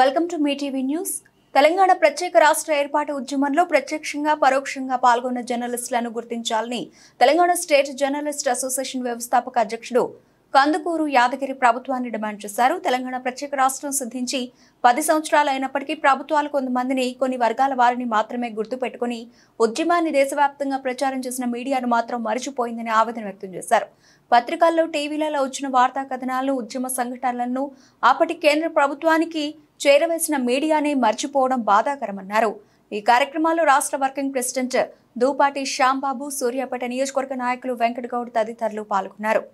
welcome to Mee TV news Telangana ప్రత్యేక రాష్ట్ర ఏర్పాటు ఉద్యమంలో ప్రత్యక్షంగా పరోక్షంగా పాల్గొన్న జర్నలిస్టులను గుర్తించాలని తెలంగాణ స్టేట్ జర్నలిస్ట్ అసోసియేషన్ వ్యవస్థాపక అధ్యక్షుడు కందుకూరు యాదగిరి ప్రభుత్వాన్ని డిమాండ్ చేశారు తెలంగాణ ప్రత్యేక రాష్ట్రం సిద్ధించి పది సంవత్సరాలు అయినప్పటికీ ప్రభుత్వాలు కొంతమందిని కొన్ని వర్గాల వారిని మాత్రమే పెట్టుకుని ఉద్యమాన్ని దేశవ్యాప్తంగా ప్రచారం చేసిన మీడియాను మాత్రం మరిచిపోయిందని ఆవేదన వ్యక్తం చేశారు పత్రికల్లో టీవీలలో వచ్చిన వార్తా కథనాలను ఉద్యమ సంఘటనలను అప్పటి కేంద్ర ప్రభుత్వానికి చేరవేసిన మీడియానే మర్చిపోవడం బాధాకరమన్నారు ఈ కార్యక్రమాల్లో రాష్ట్ర వర్కింగ్ ప్రెసిడెంట్ దూపాటి శ్యాంబాబు సూర్యాపేట నియోజకవర్గ నాయకులు వెంకటగౌడ్ తదితరులు పాల్గొన్నారు